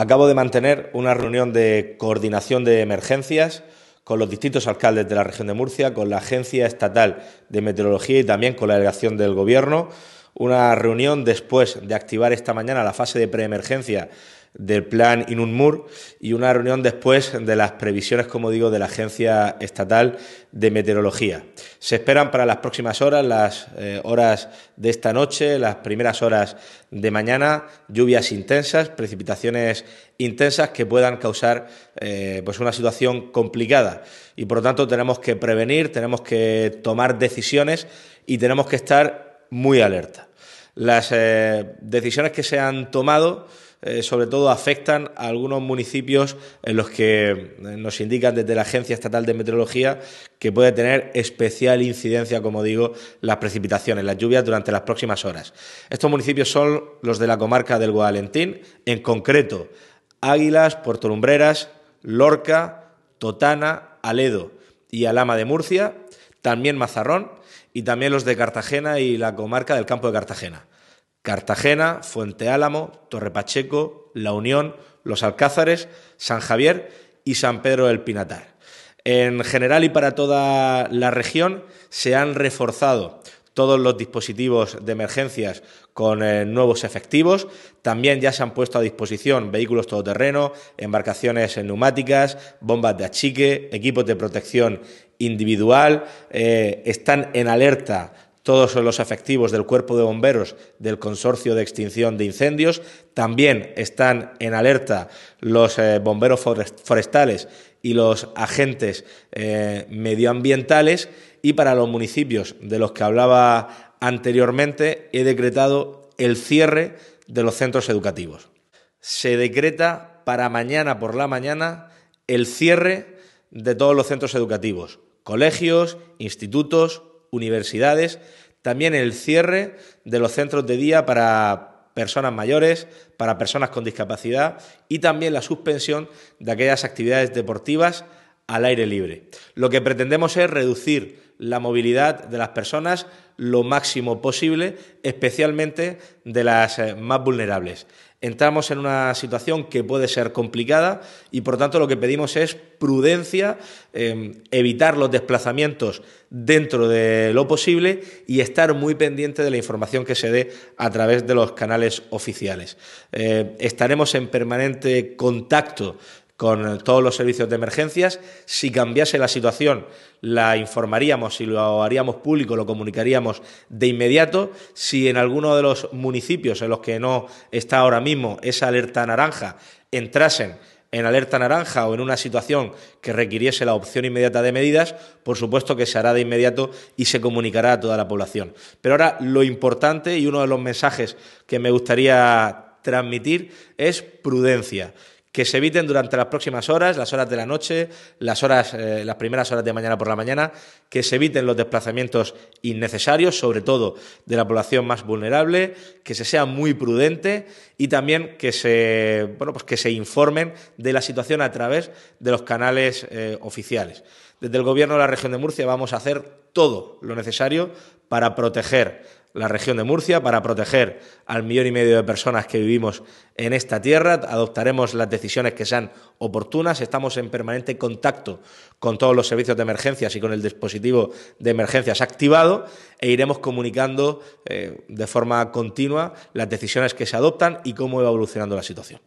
Acabo de mantener una reunión de coordinación de emergencias con los distintos alcaldes de la región de Murcia, con la Agencia Estatal de Meteorología y también con la delegación del Gobierno. Una reunión después de activar esta mañana la fase de preemergencia del plan INUNMUR y una reunión después de las previsiones, como digo, de la Agencia Estatal de Meteorología. Se esperan para las próximas horas, las eh, horas de esta noche, las primeras horas de mañana, lluvias intensas, precipitaciones intensas que puedan causar eh, pues una situación complicada. Y por lo tanto tenemos que prevenir, tenemos que tomar decisiones y tenemos que estar muy alerta. Las eh, decisiones que se han tomado eh, sobre todo afectan a algunos municipios en los que eh, nos indican desde la Agencia Estatal de Meteorología que puede tener especial incidencia, como digo, las precipitaciones, las lluvias durante las próximas horas. Estos municipios son los de la comarca del Guadalentín, en concreto Águilas, Puerto Lumbreras, Lorca, Totana, Aledo y Alama de Murcia, también Mazarrón y también los de Cartagena y la comarca del campo de Cartagena. Cartagena, Fuente Álamo, Torre Pacheco, La Unión, Los Alcázares, San Javier y San Pedro del Pinatar. En general y para toda la región se han reforzado todos los dispositivos de emergencias con eh, nuevos efectivos. También ya se han puesto a disposición vehículos todoterreno, embarcaciones neumáticas, bombas de achique, equipos de protección individual. Eh, están en alerta todos los efectivos del cuerpo de bomberos del Consorcio de Extinción de Incendios. También están en alerta los eh, bomberos forestales y los agentes eh, medioambientales. Y para los municipios de los que hablaba anteriormente, he decretado el cierre de los centros educativos. Se decreta para mañana por la mañana el cierre de todos los centros educativos, colegios, institutos, universidades, también el cierre de los centros de día para personas mayores, para personas con discapacidad y también la suspensión de aquellas actividades deportivas al aire libre. Lo que pretendemos es reducir la movilidad de las personas lo máximo posible, especialmente de las eh, más vulnerables. Entramos en una situación que puede ser complicada y por tanto lo que pedimos es prudencia, em, evitar los desplazamientos dentro de lo posible y estar muy pendiente de la información que se dé a través de los canales oficiales. Eh, estaremos en permanente contacto con eh, todos los servicios de emergencias. Si cambiase la situación, la informaríamos y lo haríamos público, lo comunicaríamos de inmediato. Si en alguno de los municipios en los que no está ahora mismo esa alerta naranja entrasen en alerta naranja o en una situación que requiriese la opción inmediata de medidas, por supuesto que se hará de inmediato y se comunicará a toda la población. Pero ahora lo importante y uno de los mensajes que me gustaría transmitir es prudencia que se eviten durante las próximas horas, las horas de la noche, las, horas, eh, las primeras horas de mañana por la mañana, que se eviten los desplazamientos innecesarios, sobre todo de la población más vulnerable, que se sea muy prudente y también que se, bueno, pues que se informen de la situación a través de los canales eh, oficiales. Desde el Gobierno de la Región de Murcia vamos a hacer todo lo necesario para proteger la región de Murcia para proteger al millón y medio de personas que vivimos en esta tierra. Adoptaremos las decisiones que sean oportunas. Estamos en permanente contacto con todos los servicios de emergencias y con el dispositivo de emergencias activado e iremos comunicando eh, de forma continua las decisiones que se adoptan y cómo va evolucionando la situación.